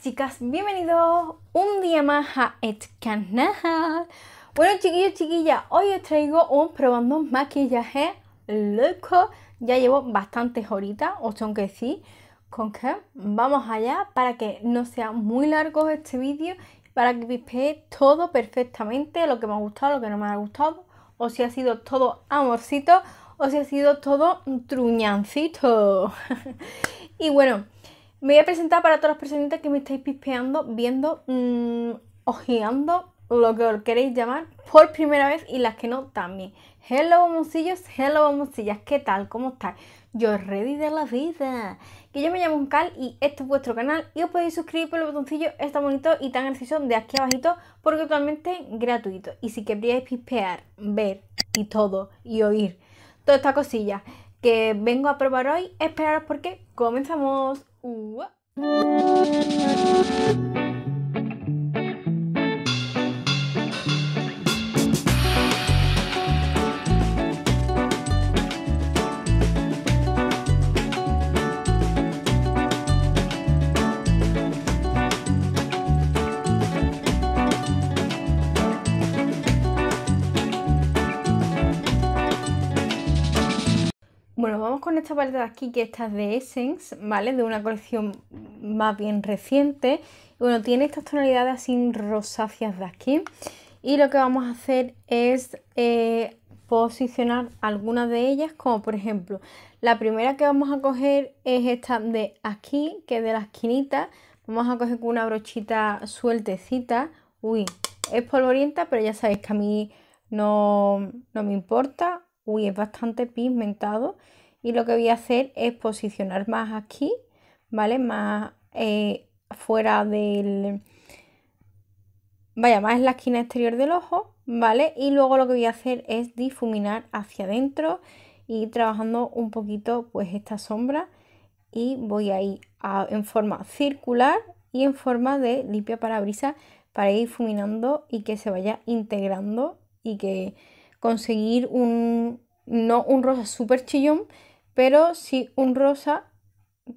chicas, bienvenidos un día más a este canal. Bueno chiquillos, chiquillas, hoy os traigo un probando maquillaje loco. Ya llevo bastantes horitas, o son que sí. con que vamos allá para que no sea muy largo este vídeo, para que vispe todo perfectamente, lo que me ha gustado, lo que no me ha gustado, o si ha sido todo amorcito, o si ha sido todo truñancito. y bueno... Me voy a presentar para todas las personas que me estáis pispeando, viendo, mm, ojeando, lo que os queréis llamar, por primera vez y las que no también. Hello, bomboncillos, hello, bomboncillas, ¿qué tal? ¿Cómo estáis? Yo ready de la vida. Que yo me llamo Uncal y este es vuestro canal y os podéis suscribir por el botoncillo, está bonito y tan gracioso de aquí abajito porque totalmente gratuito. Y si queréis pispear, ver y todo y oír toda esta cosilla que vengo a probar hoy, esperaros porque comenzamos. ú esta paleta de aquí, que esta es de Essence, ¿vale? De una colección más bien reciente. Bueno, tiene estas tonalidades así rosáceas de aquí. Y lo que vamos a hacer es eh, posicionar algunas de ellas, como por ejemplo, la primera que vamos a coger es esta de aquí, que es de la esquinita. Vamos a coger con una brochita sueltecita. Uy, es polvorienta, pero ya sabéis que a mí no, no me importa. Uy, es bastante pigmentado y lo que voy a hacer es posicionar más aquí, ¿vale? Más eh, fuera del... Vaya, más en la esquina exterior del ojo, ¿vale? Y luego lo que voy a hacer es difuminar hacia adentro y trabajando un poquito pues esta sombra y voy a ir en forma circular y en forma de limpia parabrisas para ir difuminando y que se vaya integrando y que conseguir un, no un rosa súper chillón, pero sí un rosa,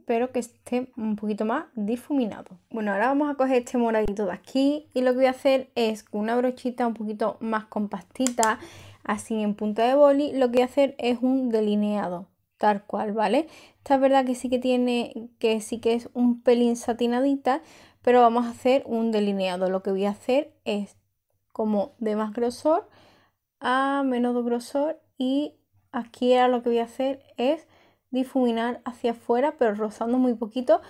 pero que esté un poquito más difuminado. Bueno, ahora vamos a coger este moradito de aquí y lo que voy a hacer es con una brochita un poquito más compactita, así en punta de boli, lo que voy a hacer es un delineado tal cual, ¿vale? Esta es verdad que sí que tiene, que sí que es un pelín satinadita, pero vamos a hacer un delineado. Lo que voy a hacer es como de más grosor a menos grosor y Aquí era lo que voy a hacer es difuminar hacia afuera, pero rozando muy poquito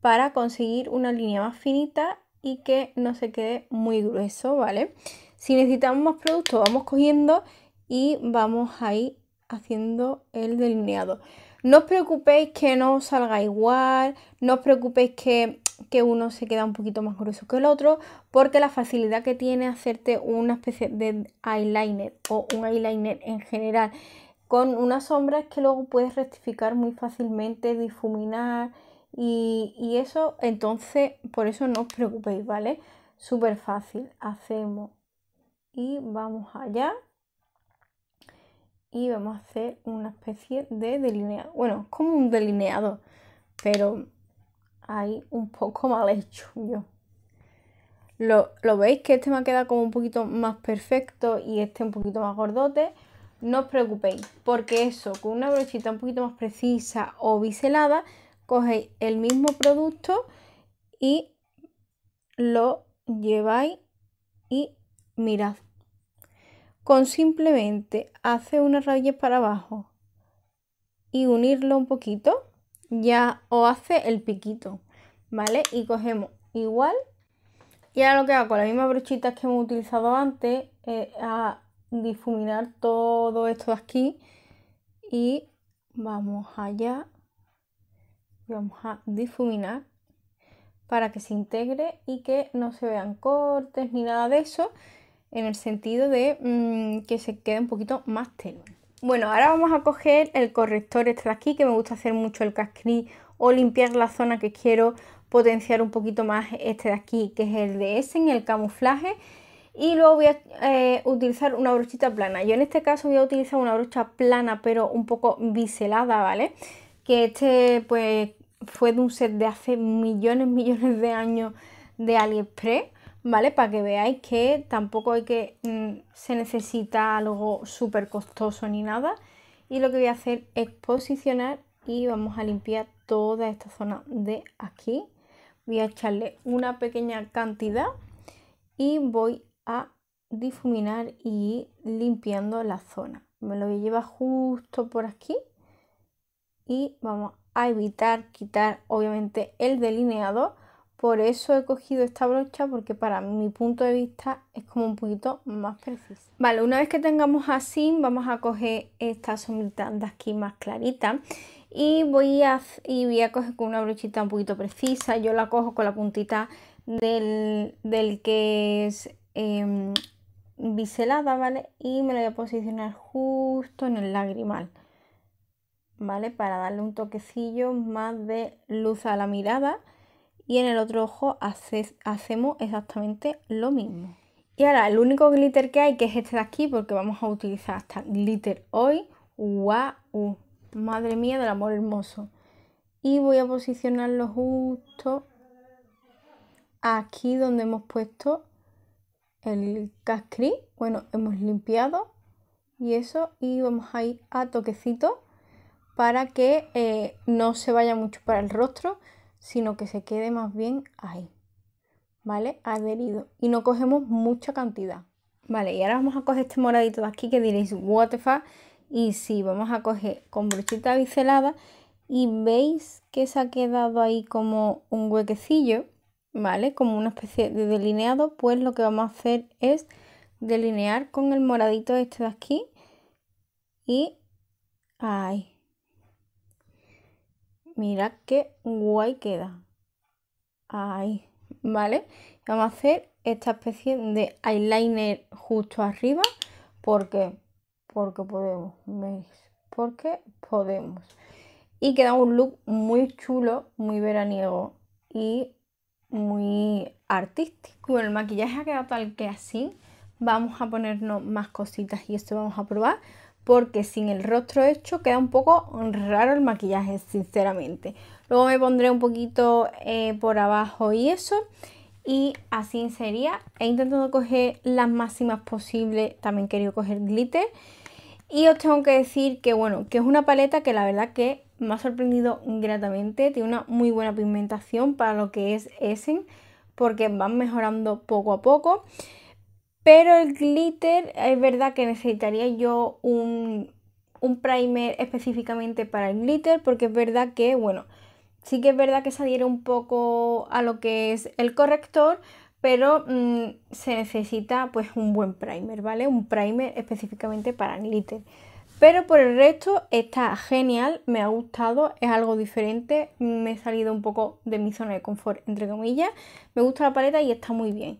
para conseguir una línea más finita y que no se quede muy grueso, ¿vale? Si necesitamos más producto, vamos cogiendo y vamos ahí haciendo el delineado. No os preocupéis que no os salga igual, no os preocupéis que, que uno se queda un poquito más grueso que el otro, porque la facilidad que tiene hacerte una especie de eyeliner o un eyeliner en general con unas sombras que luego puedes rectificar muy fácilmente, difuminar y, eso, entonces por eso no os preocupéis, ¿vale? Súper fácil, hacemos y vamos allá y vamos a hacer una especie de delineado, bueno, como un delineado, pero hay un poco mal hecho yo. Lo, lo veis que este me ha quedado como un poquito más perfecto y este un poquito más gordote. No os preocupéis, porque eso, con una brochita un poquito más precisa o biselada, cogéis el mismo producto y lo lleváis y mirad. Con simplemente hacer unas rayas para abajo y unirlo un poquito, ya os hace el piquito, ¿vale? Y cogemos igual. Y ahora lo que hago con las mismas brochitas que hemos utilizado antes, eh, a difuminar todo esto de aquí y vamos allá vamos a difuminar para que se integre y que no se vean cortes ni nada de eso en el sentido de mm, que se quede un poquito más tenue bueno ahora vamos a coger el corrector este de aquí que me gusta hacer mucho el cascrí o limpiar la zona que quiero potenciar un poquito más este de aquí que es el de ese en el camuflaje y luego voy a eh, utilizar una brochita plana. Yo en este caso voy a utilizar una brocha plana pero un poco biselada, ¿vale? Que este pues fue de un set de hace millones, millones de años de AliExpress, ¿vale? Para que veáis que tampoco hay que mm, se necesita algo súper costoso ni nada. Y lo que voy a hacer es posicionar y vamos a limpiar toda esta zona de aquí. Voy a echarle una pequeña cantidad y voy a difuminar y limpiando la zona. Me lo voy a llevar justo por aquí y vamos a evitar quitar obviamente el delineador. Por eso he cogido esta brocha porque para mi punto de vista es como un poquito más preciso. Vale, una vez que tengamos así vamos a coger esta sombrita de aquí más clarita y voy, a, y voy a coger con una brochita un poquito precisa. Yo la cojo con la puntita del, del que es Em, biselada, ¿vale? Y me lo voy a posicionar justo en el lagrimal, ¿vale? Para darle un toquecillo más de luz a la mirada. Y en el otro ojo hacemos exactamente lo mismo. Y ahora el único glitter que hay, que es este de aquí, porque vamos a utilizar hasta glitter hoy. ¡Guau! Uh, madre mía del amor hermoso. Y voy a posicionarlo justo aquí donde hemos puesto el cascri, Bueno, hemos limpiado y eso y vamos a ir a toquecito para que eh, no se vaya mucho para el rostro, sino que se quede más bien ahí, ¿vale? Adherido. Y no cogemos mucha cantidad. Vale, y ahora vamos a coger este moradito de aquí que diréis, what the fuck? Y sí, vamos a coger con brochita biselada y veis que se ha quedado ahí como un huequecillo, ¿vale? Como una especie de delineado, pues lo que vamos a hacer es delinear con el moradito este de aquí y ahí. Mirad qué guay queda. Ahí, ¿vale? Vamos a hacer esta especie de eyeliner justo arriba porque porque podemos, ¿veis? Porque podemos. Y queda un look muy chulo, muy veraniego y muy artístico. El maquillaje ha quedado tal que así. Vamos a ponernos más cositas y esto vamos a probar porque sin el rostro hecho queda un poco raro el maquillaje, sinceramente. Luego me pondré un poquito eh, por abajo y eso. Y así sería. He intentado coger las máximas posibles. También quería coger glitter. Y os tengo que decir que bueno, que es una paleta que la verdad que me ha sorprendido gratamente, tiene una muy buena pigmentación para lo que es Essen, porque van mejorando poco a poco. Pero el glitter es verdad que necesitaría yo un, primer específicamente para el glitter, porque es verdad que, bueno, sí que es verdad que se adhiere un poco a lo que es el corrector, pero mm, se necesita pues un buen primer, ¿vale? Un primer específicamente para el glitter. Pero por el resto está genial, me ha gustado, es algo diferente, me he salido un poco de mi zona de confort, entre comillas. Me gusta la paleta y está muy bien.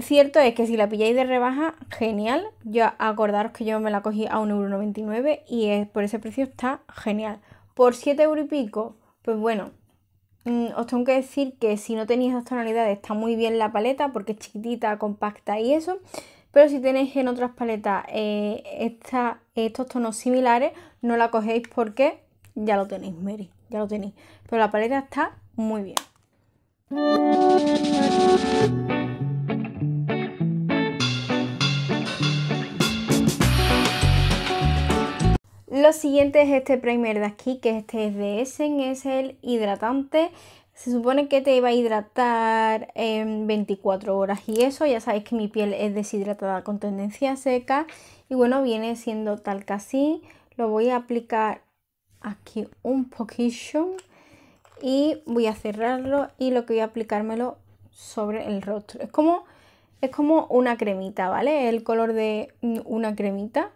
Cierto es que si la pilláis de rebaja, genial. Yo acordaros que yo me la cogí a 1,99€ y por ese precio está genial. Por siete y pico, pues bueno, mm, os tengo que decir que si no tenéis esas tonalidades está muy bien la paleta porque es chiquitita, compacta y eso. Pero si tenéis en otras paletas eh, estos tonos similares, no la cogéis porque ya lo tenéis, Mary, ya lo tenéis. Pero la paleta está muy bien. Lo siguiente es este primer de aquí, que este es de Essen, es el hidratante se supone que te iba a hidratar en 24 horas y eso, ya sabéis que mi piel es deshidratada con tendencia seca y bueno, viene siendo tal que así. Lo voy a aplicar aquí un poquillo y voy a cerrarlo y lo que voy a aplicármelo sobre el rostro. Es como, es como una cremita, ¿vale? El color de una cremita.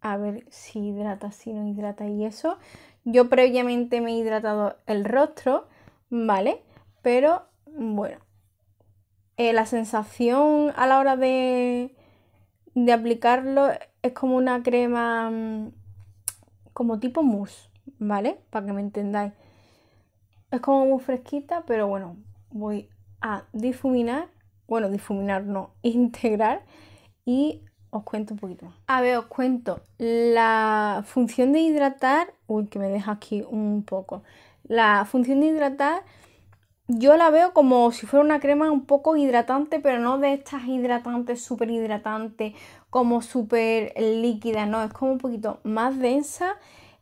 A ver si hidrata, si no hidrata y eso. Yo previamente me he hidratado el rostro ¿vale? Pero bueno, eh, la sensación a la hora de, de aplicarlo es como una crema mm, como tipo mousse, ¿vale? Para que me entendáis. Es como muy fresquita, pero bueno, voy a difuminar, bueno, difuminar no, integrar y os cuento un poquito más. A ver, os cuento. La función de hidratar, uy, que me deja aquí un poco. La función de hidratar yo la veo como si fuera una crema un poco hidratante, pero no de estas hidratantes súper hidratantes, como súper líquida, no, es como un poquito más densa.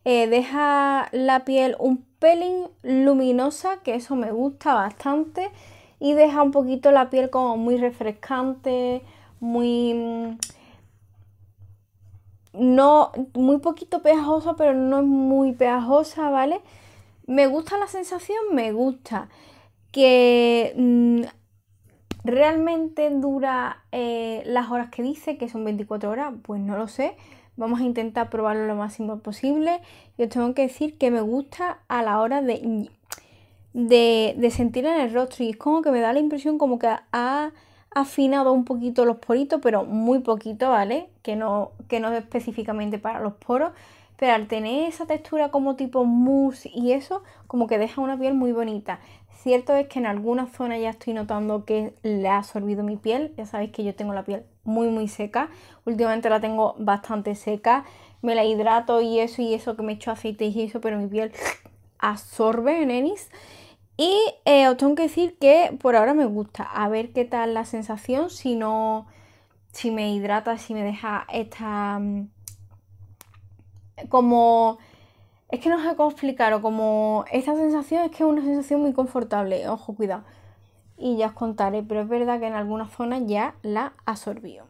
Eh, deja la piel un pelín luminosa, que eso me gusta bastante, y deja un poquito la piel como muy refrescante, muy mm, no muy poquito pegajosa, pero no es muy pegajosa, ¿vale? Me gusta la sensación, me gusta que mm, realmente dura eh, las horas que dice, que son 24 horas, pues no lo sé. Vamos a intentar probarlo lo máximo posible. Yo tengo que decir que me gusta a la hora de, sentir en el rostro y es como que me da la impresión como que ha afinado un poquito los poritos, pero muy poquito, ¿vale? Que no, que no específicamente para los poros, pero al tener esa textura como tipo mousse y eso, como que deja una piel muy bonita. Cierto es que en algunas zonas ya estoy notando que le ha absorbido mi piel, ya sabéis que yo tengo la piel muy muy seca, últimamente la tengo bastante seca, me la hidrato y eso y eso que me echo aceite y eso, pero mi piel absorbe en Enis. Y eh, os tengo que decir que por ahora me gusta. A ver qué tal la sensación. Si no. Si me hidrata, si me deja esta. Mm, como, es que no sé cómo explicar, como esta sensación es que es una sensación muy confortable, ojo, cuidado. Y ya os contaré, pero es verdad que en algunas zonas ya la absorbió.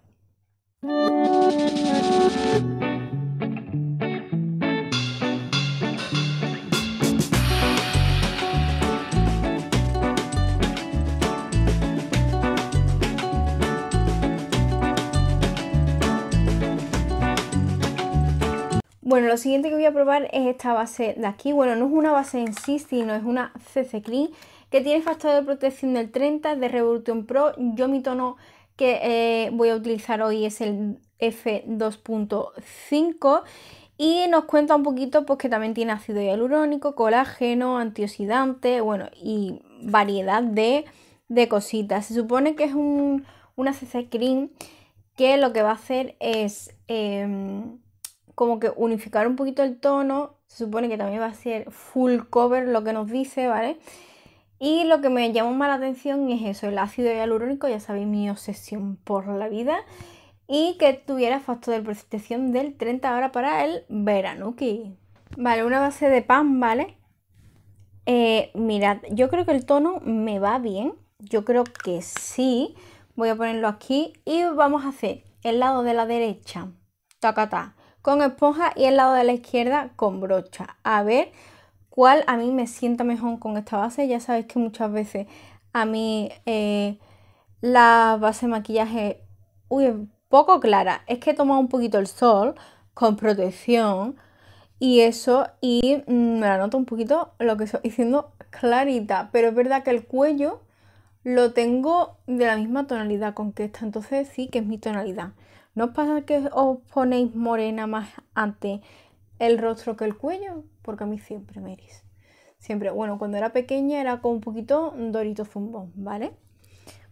Bueno, lo siguiente que voy a probar es esta base de aquí. Bueno, no es una base en sí, sino es una CC Cream que tiene factor de protección del 30 de Revolution Pro. Yo mi tono que eh, voy a utilizar hoy es el F2.5 y nos cuenta un poquito pues, que también tiene ácido hialurónico, colágeno, antioxidante, bueno, y variedad de, cositas. Se supone que es una CC Cream que lo que va a hacer es... Em, como que unificar un poquito el tono. Se supone que también va a ser full cover lo que nos dice, ¿vale? Y lo que me llamó más la atención es eso, el ácido hialurónico, ya sabéis mi obsesión por la vida, y que tuviera factor de protección del 30 ahora para el verano. Vale, una base de pan, ¿vale? Eh, mirad, yo creo que el tono me va bien, yo creo que sí. Voy a ponerlo aquí y vamos a hacer el lado de la derecha, tacatá, con esponja y el lado de la izquierda con brocha. A ver cuál a mí me sienta mejor con esta base. Ya sabéis que muchas veces a mí eh, la base de maquillaje uy, es poco clara. Es que he tomado un poquito el sol con protección y eso y mm, me la noto un poquito lo que estoy diciendo clarita. Pero es verdad que el cuello lo tengo de la misma tonalidad con que esta. Entonces sí que es mi tonalidad. ¿No pasa que os ponéis morena más ante el rostro que el cuello? Porque a mí siempre me Siempre, bueno, cuando era pequeña era con un poquito dorito zumbón, ¿vale?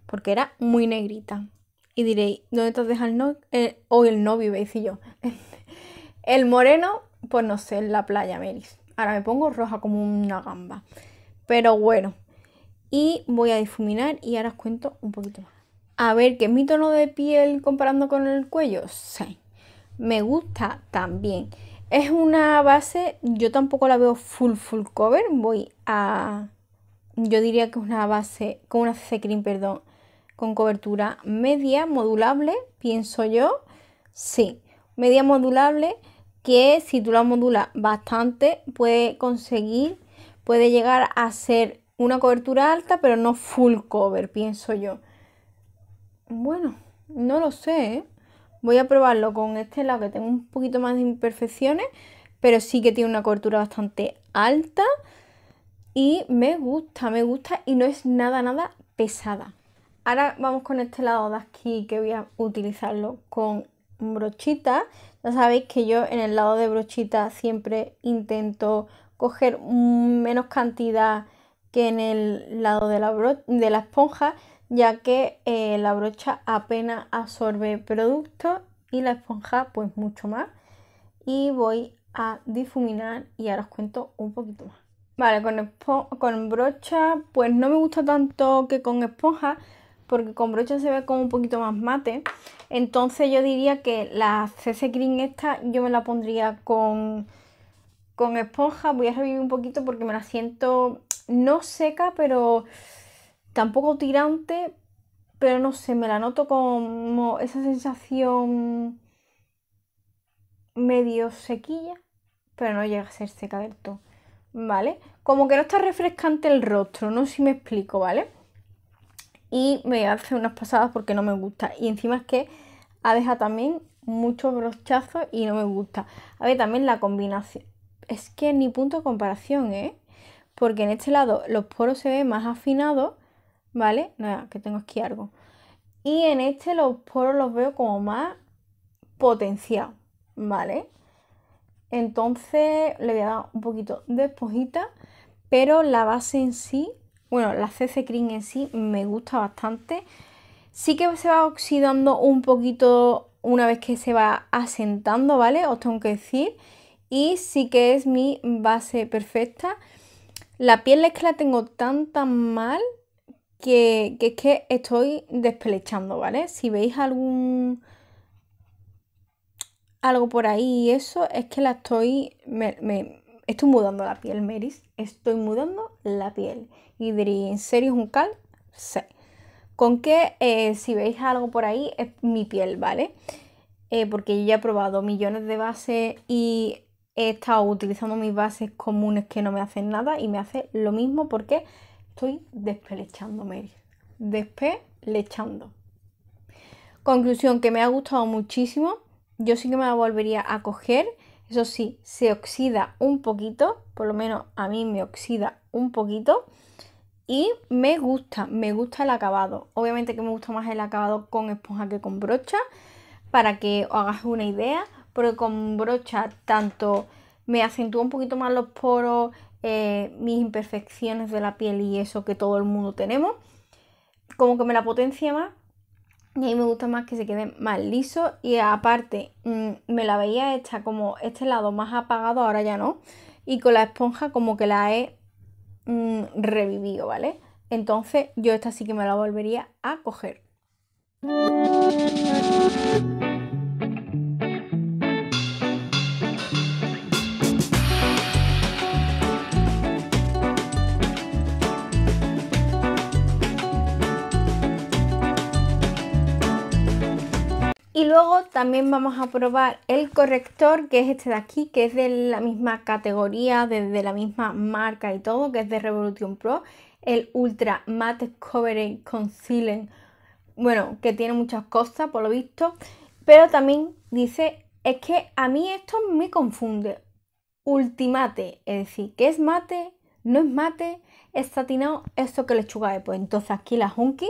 Porque era muy negrita. Y diréis, ¿dónde te deja el novio? o el novio, veis, y yo. el moreno, pues no sé, en la playa, Meris. Ahora me pongo roja como una gamba. Pero bueno. Y voy a difuminar y ahora os cuento un poquito más. A ver, ¿qué es mi tono de piel comparando con el cuello? Sí. Me gusta también. Es una base, yo tampoco la veo full, full cover. Voy a. Yo diría que es una base, con una CC cream, perdón, con cobertura media, modulable, pienso yo. Sí, media modulable, que si tú la modulas bastante, puede conseguir, puede llegar a ser una cobertura alta, pero no full cover, pienso yo. Bueno, no lo sé. ¿eh? Voy a probarlo con este lado que tengo un poquito más de imperfecciones, pero sí que tiene una cortura bastante alta. Y me gusta, me gusta y no es nada, nada pesada. Ahora vamos con este lado de aquí que voy a utilizarlo con brochita. Ya sabéis que yo en el lado de brochita siempre intento coger menos cantidad que en el lado de de la esponja ya que eh, la brocha apenas absorbe producto y la esponja pues mucho más y voy a difuminar y ahora os cuento un poquito más. Vale, con, con brocha pues no me gusta tanto que con esponja porque con brocha se ve como un poquito más mate. Entonces yo diría que la CC Green esta yo me la pondría con, con esponja. Voy a revivir un poquito porque me la siento no seca pero tampoco tirante, pero no sé, me la noto como esa sensación medio sequilla, pero no llega a ser seca del todo, ¿vale? Como que no está refrescante el rostro, no sé si me explico, ¿vale? Y me hace unas pasadas porque no me gusta. Y encima es que ha dejado también muchos brochazos y no me gusta. A ver, también la combinación. Es que ni punto de comparación, ¿eh? Porque en este lado los poros se ven más afinados ¿Vale? Nada, que tengo aquí algo. Y en este los poros los veo como más potenciados, ¿vale? Entonces le voy a dar un poquito de esponjita, pero la base en sí, bueno, la CC Cream en sí me gusta bastante. Sí que se va oxidando un poquito una vez que se va asentando, ¿vale? Os tengo que decir. Y sí que es mi base perfecta. La piel es que la tengo tan tan mal que, es que estoy despelechando, ¿vale? Si veis algún algo por ahí y eso es que la estoy me, estoy mudando la piel Meris estoy mudando la piel y en serio es un cal sí con que eh, si veis algo por ahí es mi piel vale eh, porque yo ya he probado millones de bases y he estado utilizando mis bases comunes que no me hacen nada y me hace lo mismo porque Estoy despelechando, Mary. Despelechando. Conclusión, que me ha gustado muchísimo. Yo sí que me la volvería a coger. Eso sí, se oxida un poquito, por lo menos a mí me oxida un poquito. Y me gusta, me gusta el acabado. Obviamente que me gusta más el acabado con esponja que con brocha, para que os hagáis una idea, porque con brocha tanto me acentúa un poquito más los poros, eh, mis imperfecciones de la piel y eso que todo el mundo tenemos, como que me la potencia más. Y a mí me gusta más que se quede más liso. Y aparte, mm, me la veía hecha como este lado más apagado, ahora ya no. Y con la esponja como que la he mm, revivido, ¿vale? Entonces yo esta sí que me la volvería a coger. Y luego también vamos a probar el corrector, que es este de aquí, que es de la misma categoría, desde la misma marca y todo, que es de Revolution Pro, el Ultra Matte Covering Concealer. Bueno, que tiene muchas cosas por lo visto, pero también dice, es que a mí esto me confunde. Ultimate, es decir, que es mate, no es mate, es satinado, esto que le de pues. Entonces aquí la Hunky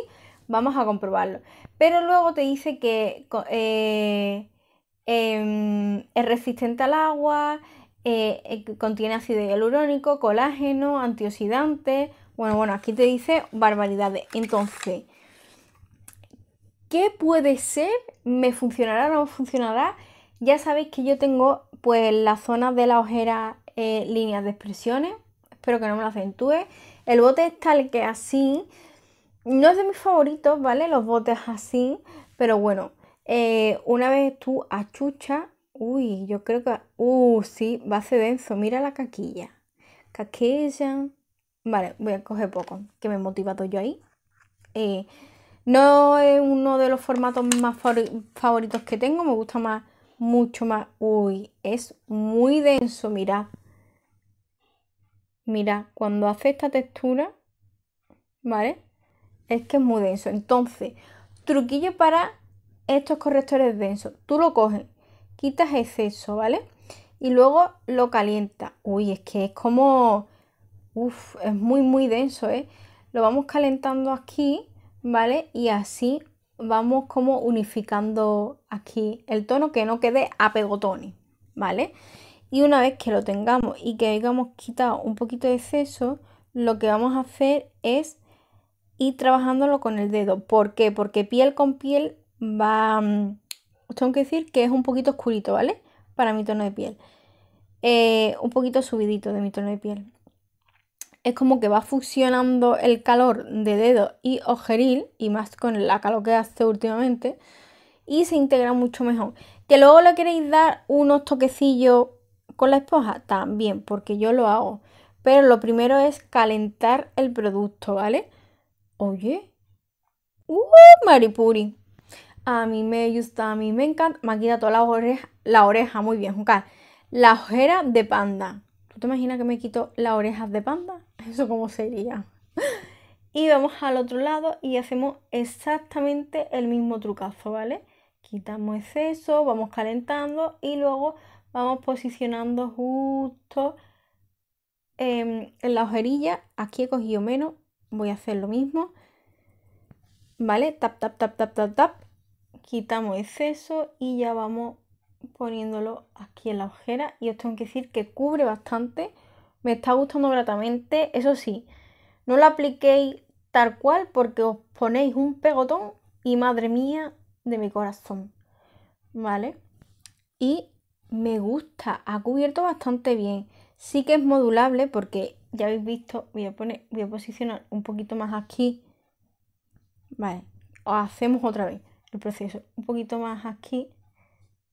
Vamos a comprobarlo. Pero luego te dice que eh, em, es resistente al agua, eh, eh, contiene ácido hialurónico, colágeno, antioxidante. Bueno, bueno, aquí te dice barbaridades. Entonces, ¿qué puede ser? ¿Me funcionará o no funcionará? Ya sabéis que yo tengo pues las zonas de la ojera líneas de expresiones. Espero que no me lo acentúe. El bote es tal que así no es de mis favoritos, ¿vale? Los botes así, pero bueno, eh, una vez tú Achucha, uy, yo creo que, uh, sí, va a ser denso, mira la caquilla, caquilla, vale, voy a coger poco, que me he motivado yo ahí. Eh, no es uno de los formatos más favoritos que tengo, me gusta más, mucho más, uy, es muy denso, mirad. Mira, cuando hace esta textura, ¿vale? es que es muy denso. Entonces, truquillo para estos correctores densos. Tú lo coges, quitas exceso, ¿vale? Y luego lo calienta. Uy, es que es como... Uf, es muy, muy denso, ¿eh? Lo vamos calentando aquí, ¿vale? Y así vamos como unificando aquí el tono que no quede a ¿vale? Y una vez que lo tengamos y que hayamos quitado un poquito de exceso, lo que vamos a hacer es y trabajándolo con el dedo. ¿Por qué? Porque piel con piel va... Mm, tengo que decir que es un poquito oscurito, ¿vale? Para mi tono de piel. Eh, un poquito subidito de mi tono de piel. Es como que va fusionando el calor de dedo y ojeril, y más con la calor que hace últimamente, y se integra mucho mejor. Que luego le queréis dar unos toquecillos con la esponja, también, porque yo lo hago. Pero lo primero es calentar el producto, ¿vale? Oye, ¡uh, Maripuri! A mí me gusta, a mí me encanta. Me ha quitado la oreja, la oreja, muy bien, Jucar. La ojera de panda. ¿Tú te imaginas que me quito las orejas de panda? ¿Eso cómo sería? y vamos al otro lado y hacemos exactamente el mismo trucazo, ¿vale? Quitamos exceso, vamos calentando y luego vamos posicionando justo em, en la ojerilla. Aquí he cogido menos voy a hacer lo mismo. ¿Vale? Tap, tap, tap, tap, tap, tap. Quitamos exceso y ya vamos poniéndolo aquí en la ojera. Y os tengo que decir que cubre bastante. Me está gustando gratamente. Eso sí, no lo apliquéis tal cual porque os ponéis un pegotón y madre mía de mi corazón. ¿Vale? Y me gusta, ha cubierto bastante bien. Sí que es modulable porque ya habéis visto, voy a poner, voy a posicionar un poquito más aquí. Vale, o hacemos otra vez el proceso un poquito más aquí,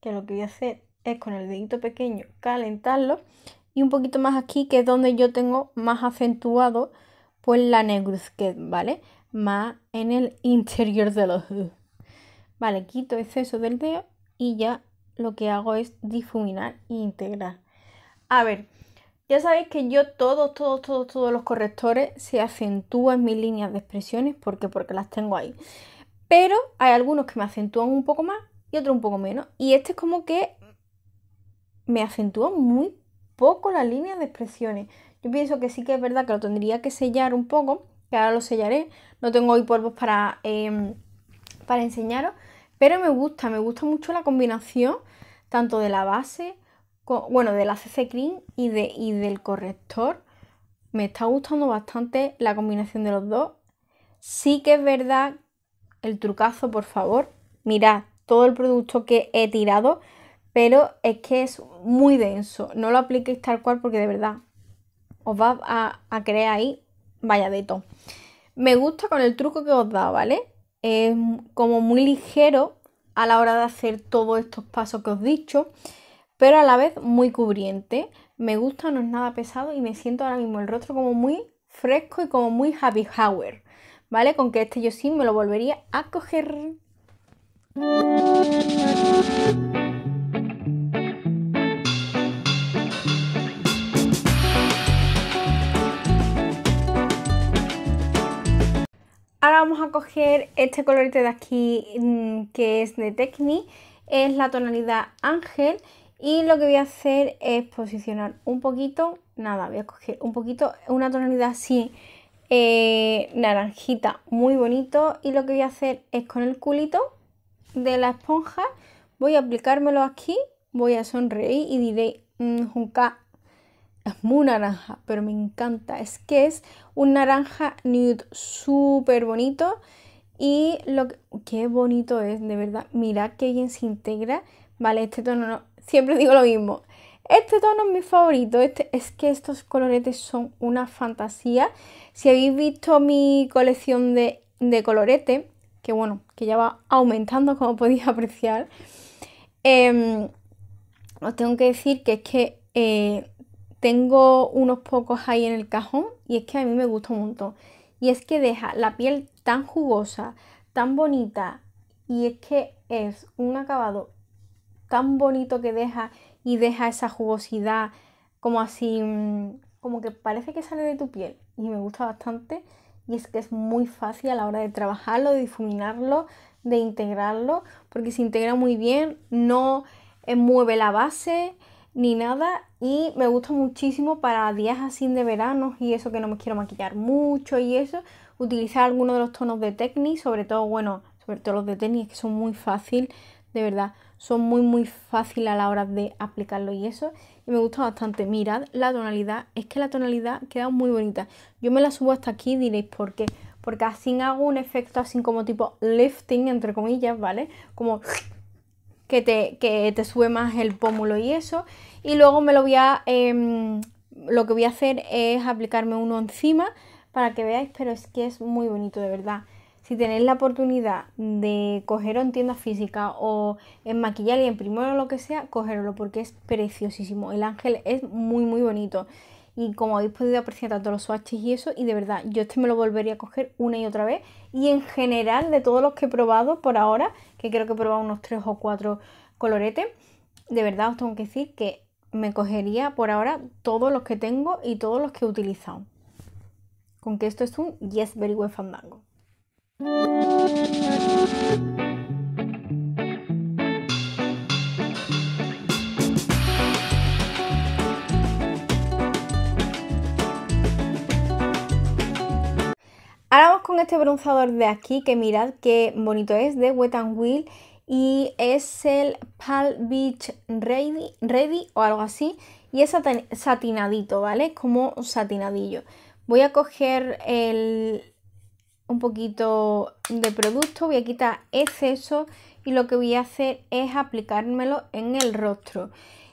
que lo que voy a hacer es con el dedito pequeño calentarlo y un poquito más aquí, que es donde yo tengo más acentuado pues la negruzqued ¿vale? Más en el interior de los Vale, quito exceso del dedo y ya lo que hago es difuminar e integrar. A ver, ya sabéis que yo todos, todos, todos, todos los correctores se acentúan mis líneas de expresiones porque porque las tengo ahí. Pero hay algunos que me acentúan un poco más y otros un poco menos. Y este es como que me acentúa muy poco las líneas de expresiones. Yo pienso que sí que es verdad que lo tendría que sellar un poco, que ahora lo sellaré. No tengo hoy polvos para, em, para enseñaros, pero me gusta, me gusta mucho la combinación tanto de la base bueno, de la CC Cream y, de, del corrector. Me está gustando bastante la combinación de los dos. Sí que es verdad, el trucazo, por favor, mirad todo el producto que he tirado, pero es que es muy denso. No lo apliquéis tal cual porque de verdad os va a, a crear ahí vaya de todo. Me gusta con el truco que os da, ¿vale? Es como muy ligero a la hora de hacer todos estos pasos que os he dicho pero a la vez muy cubriente. Me gusta, no es nada pesado y me siento ahora mismo el rostro como muy fresco y como muy happy hour, ¿vale? Con que este yo sí me lo volvería a coger. Ahora vamos a coger este colorito de aquí mm, que es de Techni, es la tonalidad Ángel y lo que voy a hacer es posicionar un poquito, nada, voy a coger un poquito, una tonalidad así eh, naranjita, muy bonito. Y lo que voy a hacer es con el culito de la esponja, voy a aplicármelo aquí, voy a sonreír y diré, mm, un es muy naranja, pero me encanta. Es que es un naranja nude súper bonito. Y lo que, qué bonito es, de verdad. Mirad qué bien se integra. Vale, este tono siempre digo lo mismo. Este tono es mi favorito. Este, es que estos coloretes son una fantasía. Si habéis visto mi colección de, de colorete, que bueno, que ya va aumentando como podéis apreciar, em, os tengo que decir que es que eh, tengo unos pocos ahí en el cajón y es que a mí me gusta un montón. Y es que deja la piel tan jugosa, tan bonita y es que es un acabado tan bonito que deja y deja esa jugosidad como así, mm, como que parece que sale de tu piel y me gusta bastante y es que es muy fácil a la hora de trabajarlo, de difuminarlo, de integrarlo, porque se integra muy bien, no eh, mueve la base ni nada y me gusta muchísimo para días así de verano y eso que no me quiero maquillar mucho y eso, utilizar alguno de los tonos de techni sobre todo, bueno, sobre todo los de Tecni que son muy fácil, de verdad, son muy muy fáciles a la hora de aplicarlo y eso y me gusta bastante. Mirad la tonalidad, es que la tonalidad queda muy bonita. Yo me la subo hasta aquí diréis por qué. Porque así hago un efecto así como tipo lifting, entre comillas, ¿vale? Como que te, sube más el pómulo y eso. Y luego me lo voy a... Em, lo que voy a hacer es aplicarme uno encima para que veáis, pero es que es muy bonito de verdad si tenéis la oportunidad de cogerlo en tienda física o en maquillar y en primero lo que sea, cogerlo porque es preciosísimo. El ángel es muy muy bonito. Y como habéis podido apreciar tanto los swatches y eso, y de verdad, yo este me lo volvería a coger una y otra vez. Y en general, de todos los que he probado por ahora, que creo que he probado unos 3 o 4 coloretes, de verdad os tengo que decir que me cogería por ahora todos los que tengo y todos los que he utilizado. Con que esto es un Yes Very Well Fandango. Ahora vamos con este bronzador de aquí, que mirad qué bonito es, de Wet n Wild y es el Pal Beach Ready, Ready o algo así y es satinadito, ¿vale? Como satinadillo. Voy a coger el, un poquito de producto, voy a quitar exceso y lo que voy a hacer es aplicármelo en el rostro.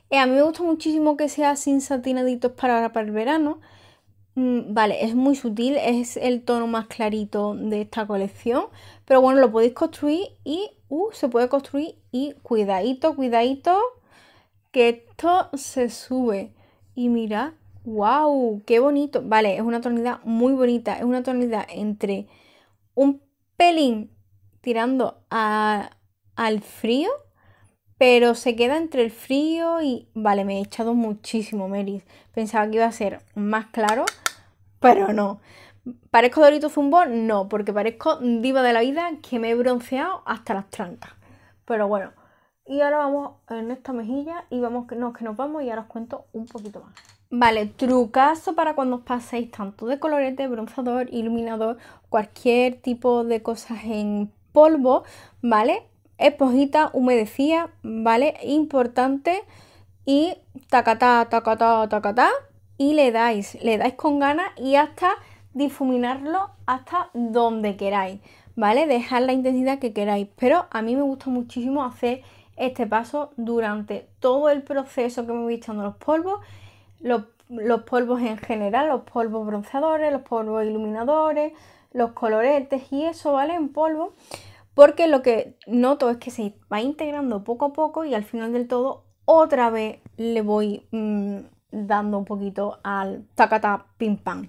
Eh, a mí me gusta muchísimo que sea sin satinaditos para ahora para el verano. Mm, vale, es muy sutil, es el tono más clarito de esta colección, pero bueno, lo podéis construir y uh, se puede construir y cuidadito, cuidadito, que esto se sube. Y mira, wow, qué bonito. Vale, es una tonalidad muy bonita, es una tonalidad entre un pelín tirando al frío, pero se queda entre el frío y... Vale, me he echado muchísimo, Meris. Pensaba que iba a ser más claro, pero no. ¿Parezco Dorito Zumbo? No, porque parezco diva de la vida que me he bronceado hasta las trancas. Pero bueno, y ahora vamos en esta mejilla y vamos No, que nos vamos y ahora os cuento un poquito más. Vale, trucazo para cuando os paséis tanto de colorete, bronzador, iluminador, cualquier tipo de cosas en polvo, ¿vale? espojita humedecía, ¿vale? Importante. Y tacatá, tacatá, tacatá. Y le dais, le dais con ganas y hasta difuminarlo hasta donde queráis, ¿vale? Dejar la intensidad que queráis. Pero a mí me gusta muchísimo hacer este paso durante todo el proceso que me voy echando los polvos los, polvos en general, los polvos bronceadores, los polvos iluminadores, los coloretes y eso, ¿vale? En polvo. Porque lo que noto es que se va integrando poco a poco y al final del todo otra vez le voy mm, dando un poquito al tacata pim pam.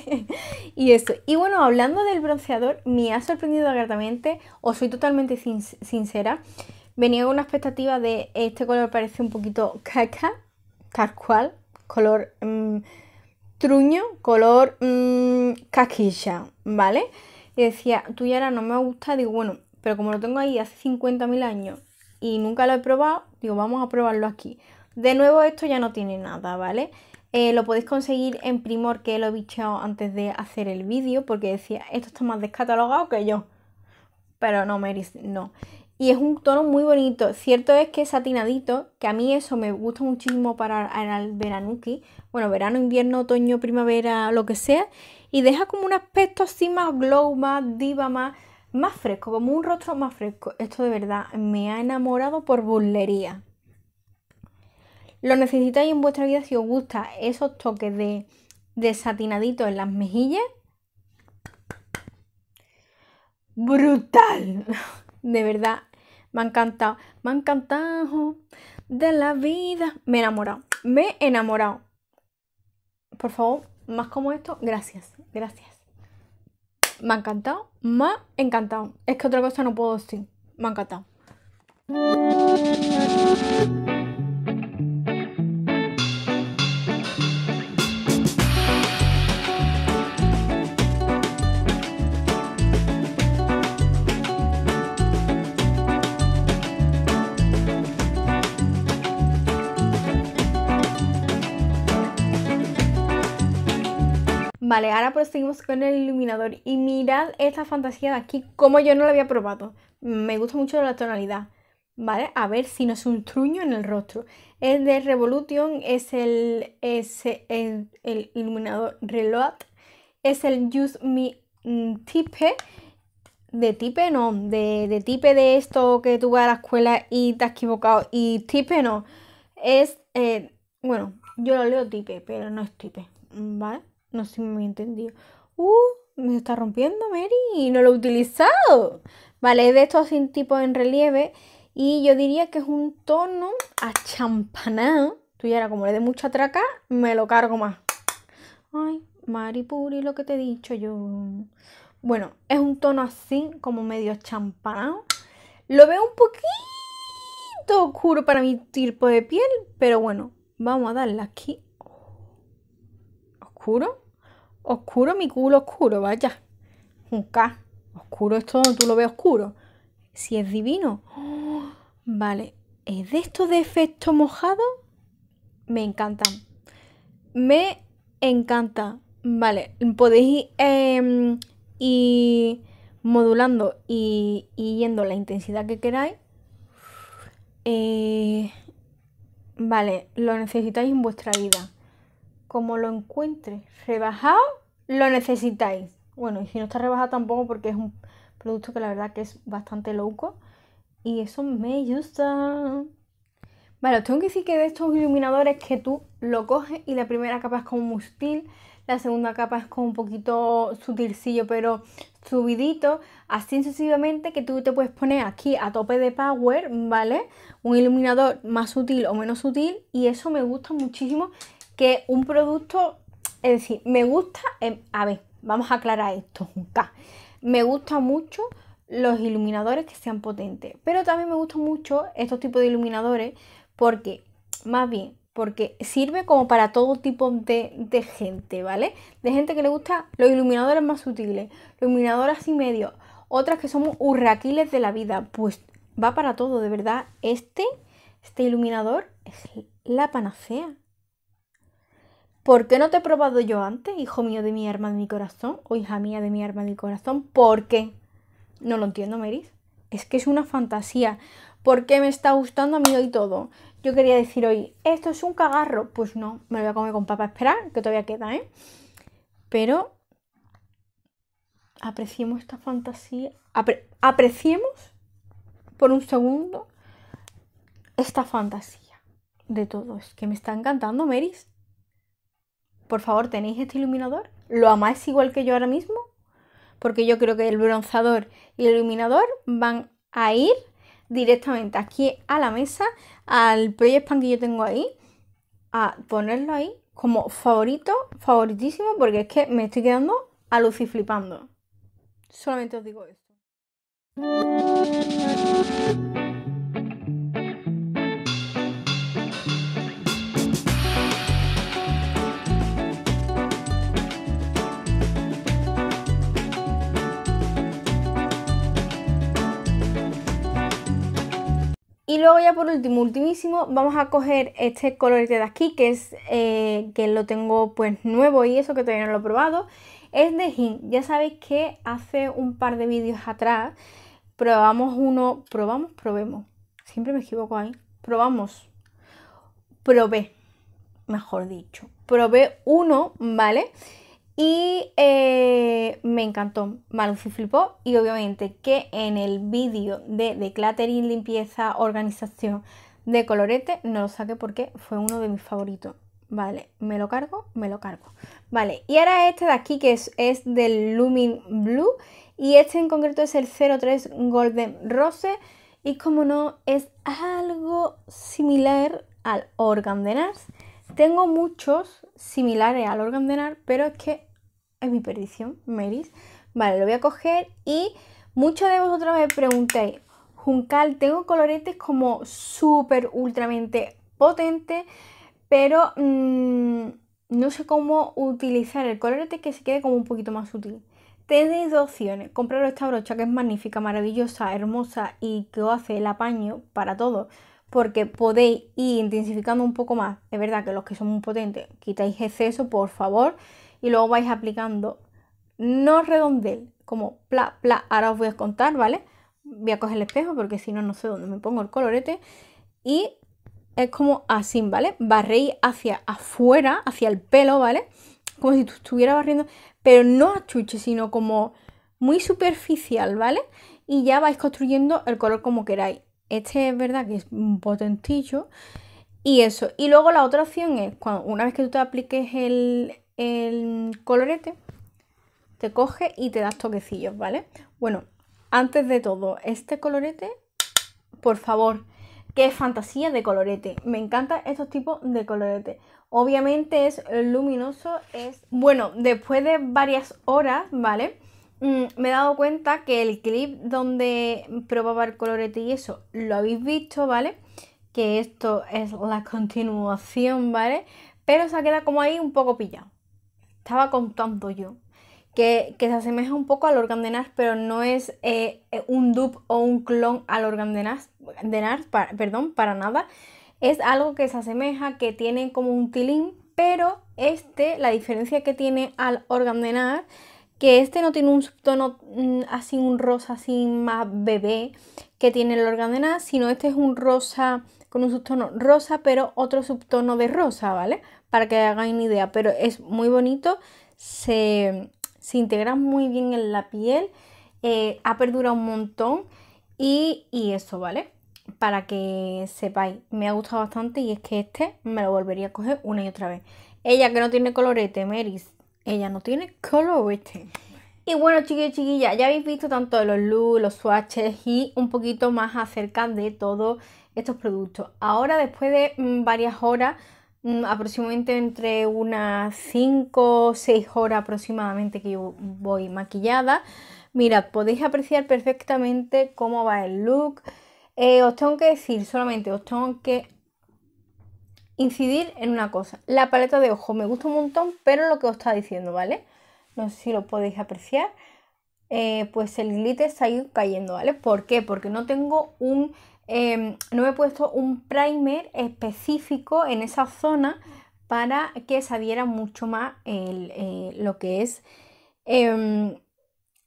y eso. Y bueno, hablando del bronceador, me ha sorprendido gratamente, os soy totalmente sincera. Venía con una expectativa de este color parece un poquito caca, tal cual, color mm, truño, color mmm, ¿vale? Y decía, tú ya ahora no me gusta, digo, bueno, pero como lo tengo ahí hace 50.000 años y nunca lo he probado, digo, vamos a probarlo aquí. De nuevo, esto ya no tiene nada, ¿vale? Eh, lo podéis conseguir en Primor, que lo he bichado antes de hacer el vídeo, porque decía, esto está más descatalogado que yo. Pero no, Meris, no. Y es un tono muy bonito. Cierto es que es satinadito, que a mí eso me gusta muchísimo para el veranuki. Bueno, verano, invierno, otoño, primavera, lo que sea. Y deja como un aspecto así más glow, más diva, más, fresco, como un rostro más fresco. Esto de verdad me ha enamorado por burlería. Lo necesitáis en vuestra vida si os gusta esos toques de, de satinadito en las mejillas. Brutal. De verdad, me ha encantado. Me ha encantado de la vida. Me he enamorado. Me he enamorado. Por favor, más como esto. Gracias. Gracias. Me ha encantado. Me ha encantado. Es que otra cosa no puedo decir. Me ha encantado. Vale, ahora proseguimos pues con el iluminador. Y mirad esta fantasía de aquí, como yo no la había probado. Me gusta mucho la tonalidad. ¿Vale? A ver si no es un truño en el rostro. Es de Revolution, es el, el, iluminador Reload. Es el Use Me mm, Tipe. De tipe no, de, de tipe de esto que tú vas a la escuela y te has equivocado. Y tipe no. Es, eh, bueno, yo lo leo tipe, pero no es tipe. ¿Vale? No sé si me entendido. Uh, me está rompiendo Mary y no lo he utilizado. Vale, es de estos sin tipo en relieve y yo diría que es un tono achampanado. Tú ya era como le de mucha traca, me lo cargo más. Ay, Maripuri, lo que te he dicho yo. Bueno, es un tono así, como medio champanado. Lo veo un poquito oscuro para mi tipo de piel, pero bueno, vamos a darle aquí oscuro. Oscuro, mi culo oscuro, vaya. Un K. Oscuro es todo, tú lo ves oscuro. Si es divino. vale. ¿Es de estos de efecto mojado? Me encantan. Me encanta. Vale. Podéis em, ir, modulando y, yendo la intensidad que queráis. Eh, vale, lo necesitáis en vuestra vida como lo encuentre. Rebajado, lo necesitáis. Bueno, y si no está rebajado tampoco porque es un producto que la verdad que es bastante loco. Y eso me gusta. Vale, os tengo que decir que de estos iluminadores que tú lo coges y la primera capa es como muy sutil, la segunda capa es como un poquito sutilcillo pero subidito, así sucesivamente que tú te puedes poner aquí a tope de power, ¿vale? Un iluminador más sutil o menos sutil y eso me gusta muchísimo que un producto, es decir, me gusta, em, a ver, vamos a aclarar esto, me gusta mucho los iluminadores que sean potentes, pero también me gustan mucho estos tipos de iluminadores porque, más bien, porque sirve como para todo tipo de, gente, ¿vale? De gente que le gusta los iluminadores más sutiles, los iluminadores medio, otras que somos urraquiles de la vida, pues va para todo, de verdad, este, este iluminador es la panacea. ¿Por qué no te he probado yo antes, hijo mío de mi alma de mi corazón? O hija mía de mi arma de mi corazón. ¿Por qué? No lo entiendo, Meris. Es que es una fantasía. ¿Por qué me está gustando a mí hoy todo? Yo quería decir hoy, esto es un cagarro. Pues no, me lo voy a comer con papa. esperar, que todavía queda, ¿eh? Pero apreciemos esta fantasía. apreciemos por un segundo esta fantasía de todo. Es que me está encantando, Meris por favor, ¿tenéis este iluminador? ¿Lo amáis igual que yo ahora mismo? Porque yo creo que el bronzador y el iluminador van a ir directamente aquí a la mesa, al Project Pan que yo tengo ahí, a ponerlo ahí como favorito, favoritísimo, porque es que me estoy quedando a luciflipando. Solamente os digo esto. Y luego ya por último, ultimísimo, vamos a coger este colorete de aquí, que es eh, que lo tengo pues nuevo y eso que todavía no lo he probado. Es de Hint. Ya sabéis que hace un par de vídeos atrás probamos uno, probamos, probemos. Siempre me equivoco ahí. Probamos. Probé, mejor dicho. Probé uno, ¿vale? vale y eh, me encantó, Manu flipó y obviamente que en el vídeo de decluttering, limpieza, organización de colorete no lo saqué porque fue uno de mis favoritos. Vale, me lo cargo, me lo cargo. Vale, y ahora este de aquí que es, es del Lumin Blue y este en concreto es el 03 Golden Rose y como no es algo similar al Organ de Tengo muchos similares al Organ de pero es que es mi perdición, Meris. Vale, lo voy a coger y muchos de vosotros me preguntéis, Juncal, tengo coloretes como súper ultramente potente, pero mm, no sé cómo utilizar el colorete que se quede como un poquito más útil. Tenéis dos opciones, comprar esta brocha que es magnífica, maravillosa, hermosa y que os hace el apaño para todo, porque podéis ir intensificando un poco más. Es verdad que los que son muy potentes, quitáis exceso, por favor y luego vais aplicando, no redondel, como pla, pla, ahora os voy a contar, ¿vale? Voy a coger el espejo porque si no, no sé dónde me pongo el colorete. Y es como así, ¿vale? Barréis hacia afuera, hacia el pelo, ¿vale? Como si tú estuvieras barriendo, pero no a chuche, sino como muy superficial, ¿vale? Y ya vais construyendo el color como queráis. Este es verdad que es un potentillo. Y eso. Y luego la otra opción es, cuando, una vez que tú te apliques el, el colorete, te coge y te das toquecillos, ¿vale? Bueno, antes de todo, este colorete, por favor, qué fantasía de colorete. Me encantan estos tipos de colorete. Obviamente es luminoso, es... Bueno, después de varias horas, ¿vale? Mm, me he dado cuenta que el clip donde probaba el colorete y eso, lo habéis visto, ¿vale? Que esto es la continuación, ¿vale? Pero se queda como ahí un poco pillado estaba contando yo, que, se asemeja un poco al organdenar, pero no es eh, eh, un dupe o un clon al organdenar, de perdón, para nada. Es algo que se asemeja, que tiene como un tilín, pero este, la diferencia que tiene al organdenar, que este no tiene un subtono mm, así, un rosa así más bebé que tiene el organdenar, sino este es un rosa con un subtono rosa, pero otro subtono de rosa, ¿vale? para que hagáis una idea, pero es muy bonito, se, integra muy bien en la piel, eh, ha perdurado un montón y, eso, ¿vale? Para que sepáis, me ha gustado bastante y es que este me lo volvería a coger una y otra vez. Ella que no tiene colorete, Meris, ella no tiene colorete. Y bueno, chiquillos y chiquillas, ya habéis visto tanto de los looks, los swatches y un poquito más acerca de todos estos productos. Ahora, después de mm, varias horas, Mm, aproximadamente entre unas 5 o 6 horas aproximadamente que yo voy maquillada. Mirad, podéis apreciar perfectamente cómo va el look. Eh, os tengo que decir solamente, os tengo que incidir en una cosa. La paleta de ojos me gusta un montón, pero lo que os está diciendo, ¿vale? No sé si lo podéis apreciar. Eh, pues el glitter está ido cayendo, ¿vale? ¿Por qué? Porque no tengo un Em, no he puesto un primer específico en esa zona para que se mucho más eh, lo que es em,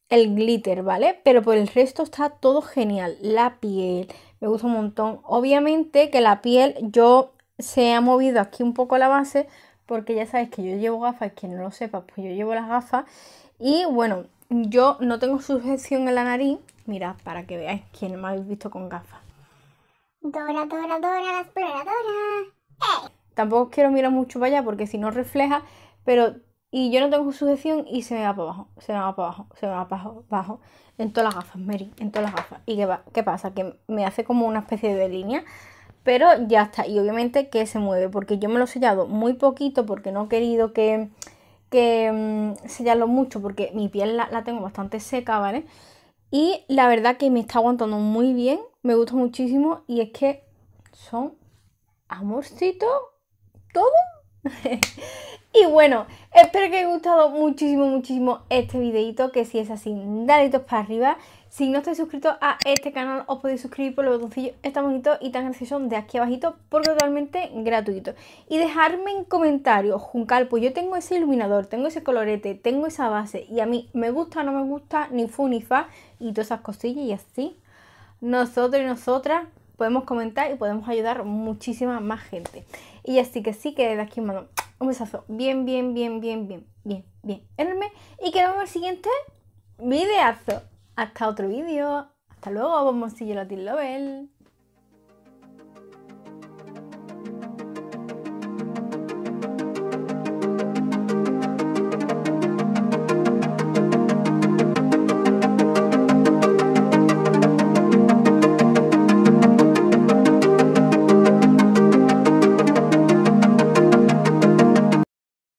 el glitter, ¿vale? Pero por el resto está todo genial. La piel, me gusta un montón. Obviamente que la piel yo se ha movido aquí un poco la base porque ya sabéis que yo llevo gafas, quien no lo sepa, pues yo llevo las gafas y bueno, yo no tengo sujeción en la nariz, mirad, para que veáis quien me habéis visto con gafas. Dora, Dora, Dora, la exploradora. Tampoco quiero mirar mucho para allá porque si no refleja, pero. Y yo no tengo sujeción y se me va para abajo, se me va para abajo, se me va para abajo, abajo en todas las gafas, Mary, en todas las gafas. ¿Y qué, va, pasa? Que me hace como una especie de línea, pero ya está. Y obviamente que se mueve, porque yo me lo he sellado muy poquito porque no he querido que, que mm, sellarlo mucho, porque mi piel la, la tengo bastante seca, ¿vale? Y la verdad que me está aguantando muy bien, me gusta muchísimo y es que son amorcito todo. y bueno, espero que haya gustado muchísimo, muchísimo este videito, que si es así, daditos para arriba. Si no estáis suscritos a este canal, os podéis suscribir por los botoncillos está bonito y tan gracioso de aquí abajito, porque totalmente gratuito. Y dejarme en comentarios, Juncal, pues yo tengo ese iluminador, tengo ese colorete, tengo esa base, y a mí me gusta, o no me gusta, ni fu ni fa, y todas esas cosillas y así. Nosotros y nosotras podemos comentar y podemos ayudar muchísima más gente. Y así que sí, que desde aquí mano un besazo bien, bien, bien, bien, bien, bien, bien enorme. Y que nos vemos en el siguiente videazo. Hasta otro vídeo. Hasta luego, bomboncillo Latin Lovel.